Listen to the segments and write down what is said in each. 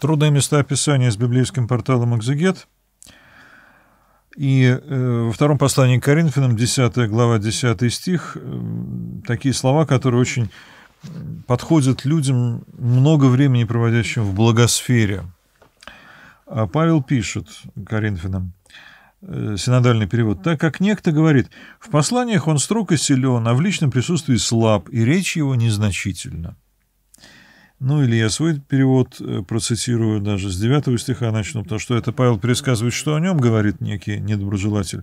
Трудные места местоописание с библейским порталом «Экзегет». И э, во втором послании к Коринфянам, 10 глава, 10 стих, э, такие слова, которые очень подходят людям, много времени проводящим в благосфере. А Павел пишет Коринфянам, э, синодальный перевод, так как некто говорит, в посланиях он строг и силен, а в личном присутствии слаб, и речь его незначительна. Ну, или я свой перевод э, процитирую даже с 9 стиха начну, потому что это Павел пересказывает, что о нем говорит некий недоброжелатель.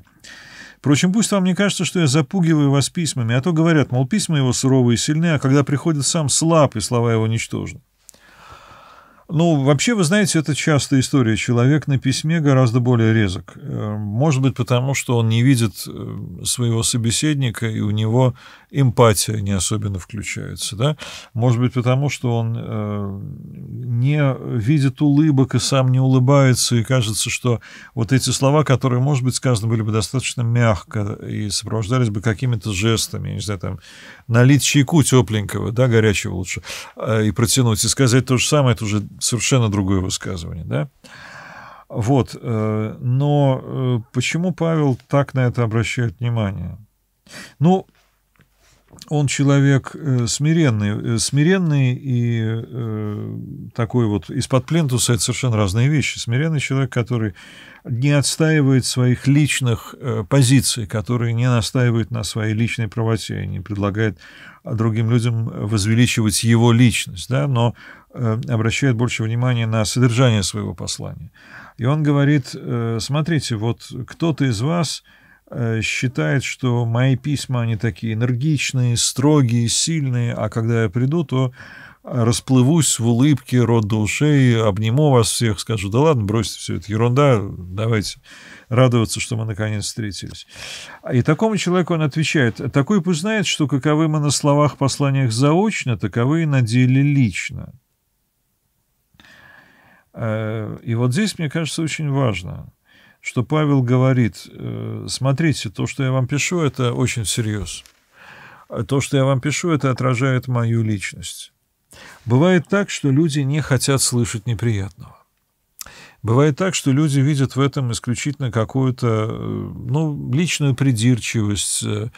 Впрочем, пусть вам не кажется, что я запугиваю вас письмами, а то говорят, мол, письма его суровые и сильны, а когда приходит сам слаб, и слова его ничтожны. Ну, вообще, вы знаете, это частая история. Человек на письме гораздо более резок. Э, может быть, потому что он не видит э, своего собеседника, и у него эмпатия не особенно включается. Да? Может быть, потому что он э, не видит улыбок и сам не улыбается, и кажется, что вот эти слова, которые, может быть, сказаны были бы достаточно мягко и сопровождались бы какими-то жестами, я не знаю, там, налить чайку тепленького, да, горячего лучше, э, и протянуть, и сказать то же самое, это уже совершенно другое высказывание, да. Вот, э, но э, почему Павел так на это обращает внимание? Ну, он человек э, смиренный, э, смиренный и э, такой вот из-под плинтуса это совершенно разные вещи. Смиренный человек, который не отстаивает своих личных э, позиций, который не настаивает на своей личной правоте, не предлагает другим людям возвеличивать его личность, да, но э, обращает больше внимания на содержание своего послания. И он говорит, э, смотрите, вот кто-то из вас Э, считает, что мои письма, они такие энергичные, строгие, сильные, а когда я приду, то э, расплывусь в улыбке, рот до ушей, обниму вас всех, скажу, да ладно, бросьте все это, ерунда, давайте радоваться, что мы наконец встретились. И такому человеку он отвечает, такой пусть знает, что каковы мы на словах посланиях заочно, таковы и на деле лично. Э, и вот здесь, мне кажется, очень важно – что Павел говорит, э, смотрите, то, что я вам пишу, это очень всерьез. То, что я вам пишу, это отражает мою личность. Бывает так, что люди не хотят слышать неприятного. Бывает так, что люди видят в этом исключительно какую-то, э, ну, личную придирчивость, э,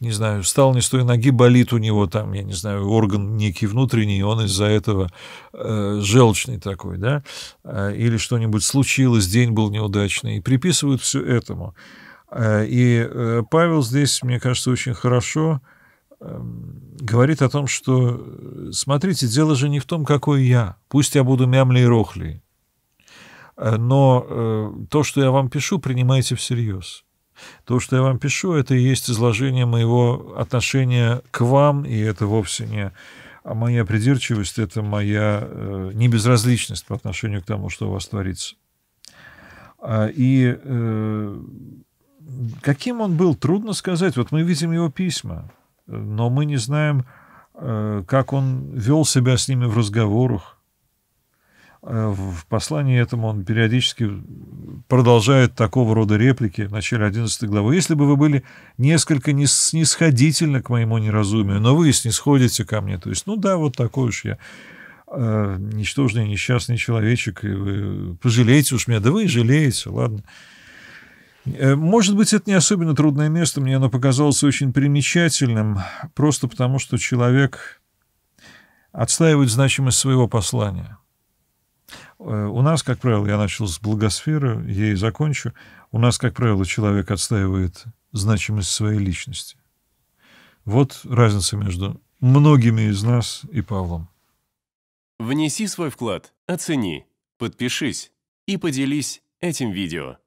не знаю, встал не с той ноги, болит у него там, я не знаю, орган некий внутренний, он из-за этого э, желчный такой, да, э, или что-нибудь случилось, день был неудачный, и приписывают все этому. И Павел здесь, мне кажется, очень хорошо эм, говорит о том, что, смотрите, дело же не в том, какой я. Пусть я буду мямлей и рохлей. Э, но э, то, что я вам пишу, принимайте всерьез. То, что я вам пишу, это и есть изложение моего отношения к вам, и это вовсе не а моя придирчивость, это моя э, небезразличность по отношению к тому, что у вас творится. А, и каким он был, трудно сказать. Вот мы видим его письма, но мы не знаем, как он вел себя с ними в разговорах, Э, в послании этому он периодически продолжает такого рода реплики в начале 11 главы. «Если бы вы были несколько снисходительны к моему неразумию, но вы снисходите ко мне». То есть, ну да, вот такой уж я э, ничтожный, несчастный человечек, и вы пожалеете уж меня. Да вы и жалеете, ладно. Э, может быть, это не особенно трудное место, мне оно показалось очень примечательным, просто потому что человек отстаивает значимость своего послания – Э, у нас, как правило, я начал с благосферы, ей закончу. У нас, как правило, человек отстаивает значимость своей личности. Вот разница между многими из нас и Павлом. Внеси свой вклад, оцени, подпишись и поделись этим видео.